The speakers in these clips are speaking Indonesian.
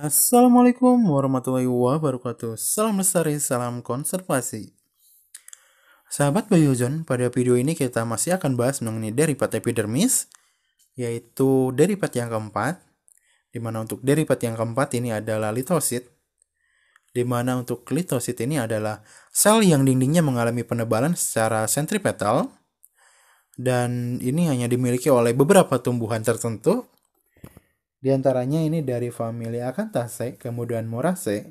Assalamualaikum warahmatullahi wabarakatuh. Salam lestari, salam konservasi. Sahabat Biozone, pada video ini kita masih akan bahas mengenai deripat epidermis, yaitu deripat yang keempat, Dimana untuk deripat yang keempat ini adalah litosit, Dimana untuk litosit ini adalah sel yang dindingnya mengalami penebalan secara sentripetal, dan ini hanya dimiliki oleh beberapa tumbuhan tertentu, di antaranya ini dari famili Acanthaceae, kemudian Moraceae,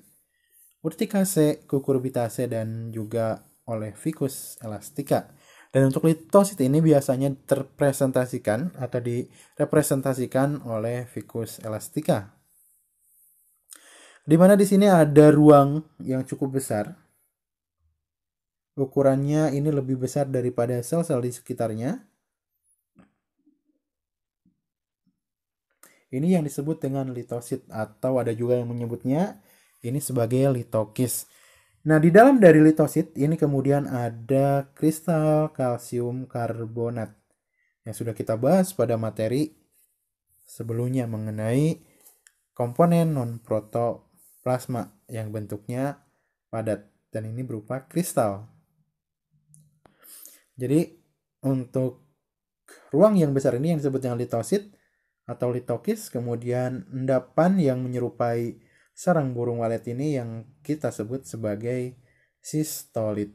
Urticaceae, Cucurbitaceae, dan juga oleh Ficus elastica. Dan untuk litosit ini biasanya terpresentasikan atau direpresentasikan oleh Ficus elastica. Di mana di sini ada ruang yang cukup besar. Ukurannya ini lebih besar daripada sel-sel di sekitarnya Ini yang disebut dengan litosit atau ada juga yang menyebutnya ini sebagai litokis. Nah, di dalam dari litosit ini kemudian ada kristal kalsium karbonat yang sudah kita bahas pada materi sebelumnya mengenai komponen non-protoplasma yang bentuknya padat dan ini berupa kristal. Jadi untuk ruang yang besar ini yang disebut dengan litosit atau litokis, kemudian endapan yang menyerupai sarang burung walet ini yang kita sebut sebagai sistolit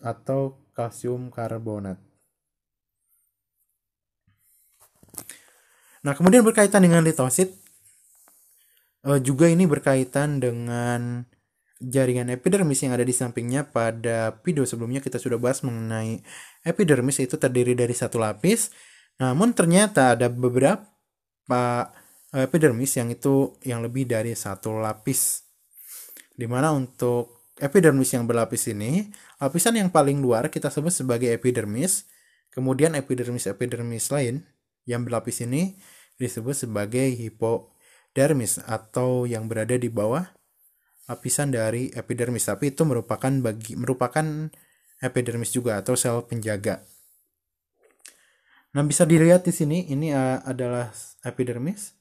atau kalsium karbonat. Nah, kemudian berkaitan dengan litosit eh, juga ini berkaitan dengan jaringan epidermis yang ada di sampingnya pada video sebelumnya kita sudah bahas mengenai epidermis itu terdiri dari satu lapis. Namun ternyata ada beberapa pak eh, epidermis yang itu yang lebih dari satu lapis. Dimana untuk epidermis yang berlapis ini, lapisan yang paling luar kita sebut sebagai epidermis, kemudian epidermis-epidermis lain yang berlapis ini disebut sebagai hipodermis atau yang berada di bawah lapisan dari epidermis. Tapi itu merupakan bagi merupakan epidermis juga atau sel penjaga. Nah, bisa dilihat di sini ini uh, adalah epidermis.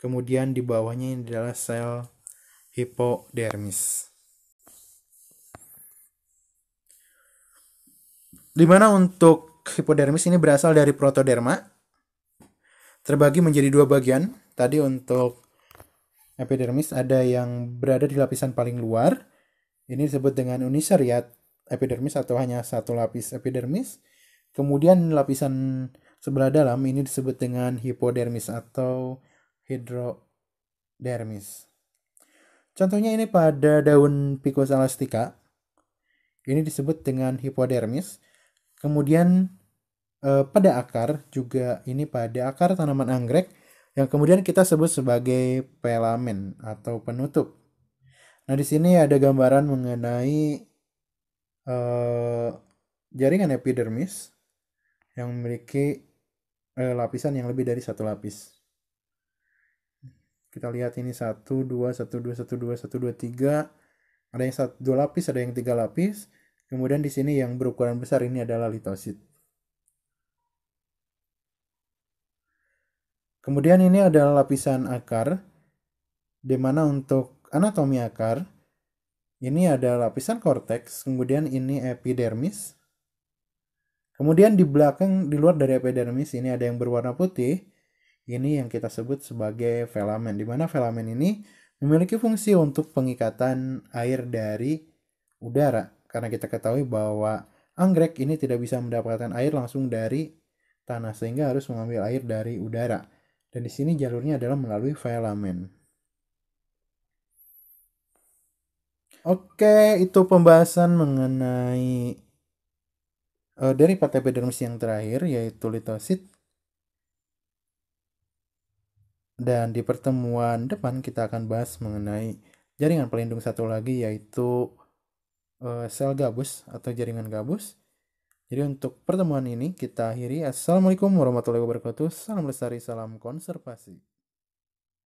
Kemudian di bawahnya ini adalah sel hipodermis. Dimana untuk hipodermis ini berasal dari protoderma. Terbagi menjadi dua bagian. Tadi untuk epidermis ada yang berada di lapisan paling luar. Ini disebut dengan uniseriat epidermis atau hanya satu lapis epidermis. Kemudian lapisan Sebelah dalam ini disebut dengan hipodermis atau hidrodermis. Contohnya ini pada daun Ficus elastica. Ini disebut dengan hipodermis. Kemudian eh, pada akar juga ini pada akar tanaman anggrek yang kemudian kita sebut sebagai pelamen atau penutup. Nah, di sini ada gambaran mengenai eh, jaringan epidermis yang memiliki eh, lapisan yang lebih dari satu lapis. Kita lihat ini satu dua satu dua satu dua satu dua tiga. Ada yang satu 2 lapis, ada yang tiga lapis. Kemudian di sini yang berukuran besar ini adalah litosit. Kemudian ini adalah lapisan akar, di mana untuk anatomi akar, ini ada lapisan korteks, kemudian ini epidermis, Kemudian di belakang di luar dari epidermis ini ada yang berwarna putih. Ini yang kita sebut sebagai velamen, di mana velamen ini memiliki fungsi untuk pengikatan air dari udara. Karena kita ketahui bahwa anggrek ini tidak bisa mendapatkan air langsung dari tanah sehingga harus mengambil air dari udara. Dan di sini jalurnya adalah melalui velamen. Oke, itu pembahasan mengenai uh, dari part epidermis yang terakhir yaitu litosit dan di pertemuan depan kita akan bahas mengenai jaringan pelindung satu lagi yaitu eh, sel gabus atau jaringan gabus jadi untuk pertemuan ini kita akhiri. Assalamualaikum warahmatullahi wabarakatuh. Salam lestari, salam konservasi.